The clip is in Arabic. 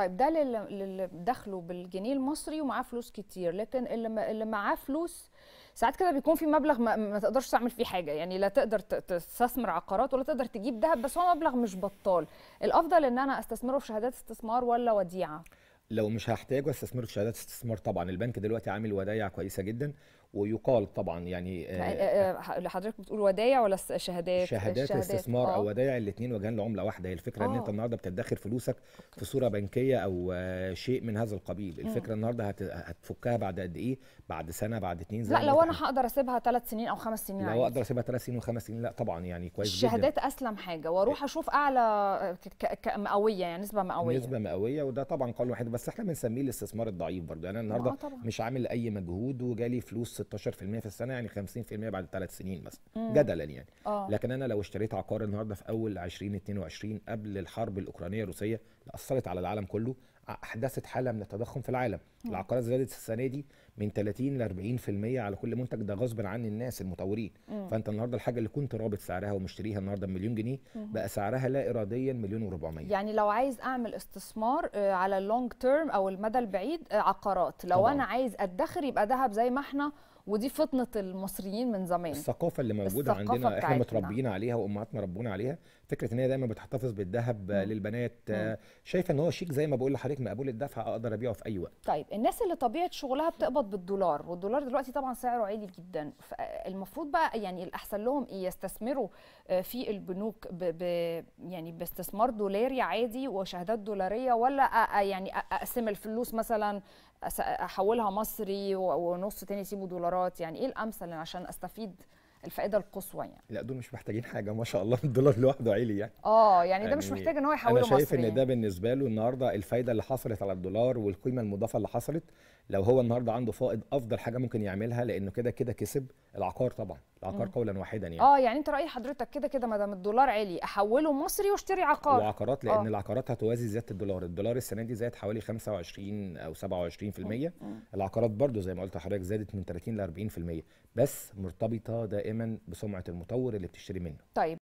طيب ده اللي دخله بالجنيه المصري ومعاه فلوس كتير لكن اللي اللي معاه فلوس ساعات كده بيكون في مبلغ ما, ما تقدرش تعمل فيه حاجه يعني لا تقدر تستثمر عقارات ولا تقدر تجيب ذهب بس هو مبلغ مش بطال الافضل ان انا استثمره في شهادات استثمار ولا وديعه لو مش هحتاجه استثمره في شهادات استثمار طبعا البنك دلوقتي عامل ودايع كويسه جدا ويقال طبعا يعني آه، آه، آه، حضرتك بتقول ودايع ولا شهادات شهادات, استثمار او ودايع الاثنين وجهان لعمله واحده هي الفكره أوه. ان انت النهارده بتدخر فلوسك في صوره بنكيه او شيء من هذا القبيل الفكره النهارده هتفكها بعد قد ايه بعد سنه بعد اتنين زي لا لو انا هقدر اسيبها ثلاث سنين او خمس سنين لو اقدر اسيبها ثلاث سنين وخمس سنين لا طبعا يعني كويس جدا الشهادات اسلم حاجه واروح إيه. اشوف اعلى مئويه يعني نسبه مئويه نسبه مئويه وده طبعا قول واحد بس احنا بنسميه الاستثمار الضعيف برضه يعني انا النهارده مش عامل اي مجهود وجالي فلوس 16% في السنه يعني 50% بعد ثلاث سنين مثلا جدلا يعني أوه. لكن انا لو اشتريت عقار النهارده في اول 2022 قبل الحرب الاوكرانيه الروسيه اللي اثرت على العالم كله احدثت حاله من التضخم في العالم العقارات زادت السنه دي من 30 ل 40% على كل منتج ده غصب عن الناس المطورين مم. فانت النهارده الحاجه اللي كنت رابط سعرها ومشتريها النهارده بمليون جنيه مم. بقى سعرها لا اراديا مليون و400 يعني لو عايز اعمل استثمار آه، على اللونج تيرم او المدى البعيد آه، عقارات لو طبعا. انا عايز ادخر يبقى ذهب زي ما احنا ودي فطنه المصريين من زمان الثقافه اللي موجوده الثقافة عندنا احنا متربيين عليها وامهاتنا ربونا عليها فكره ان هي دايما بتحتفظ بالذهب للبنات مم. شايفه ان هو شيك زي ما بقول لحضرتك مقبول الدفع اقدر ابيعه في اي وقت طيب الناس اللي طبيعه شغلها بتقبض بالدولار والدولار دلوقتي طبعا سعره عالي جدا فالمفروض بقى يعني الاحسن لهم ايه يستثمروا آه، في البنوك ب ب يعني باستثمار دولاري عادي وشهادات دولاريه ولا يعني اقسم الفلوس مثلا احولها مصري ونص تاني اسيبه دولارات يعني ايه الامثل عشان استفيد الفائده القصوى يعني لا دول مش محتاجين حاجه ما شاء الله الدولار لوحده عالي يعني اه يعني, يعني ده مش يعني محتاج ان هو يحوله مصري انا شايف مصري. ان يعني. ده بالنسبه له النهارده الفايده اللي حصلت على الدولار والقيمه المضافه اللي حصلت لو هو النهارده عنده فائض افضل حاجه ممكن يعملها لانه كده كده كسب العقار طبعا العقار قولا واحدا يعني اه يعني انت راي حضرتك كده كده ما دام الدولار عالي احوله مصري واشتري عقار وعقارات لان آه. العقارات هتوازي زياده الدولار الدولار السنه دي زاد حوالي 25 او 27% مم. العقارات برضو زي ما قلت لحضرتك زادت من 30 ل 40% بس مرتبطه دائما بسمعه المطور اللي بتشتري منه طيب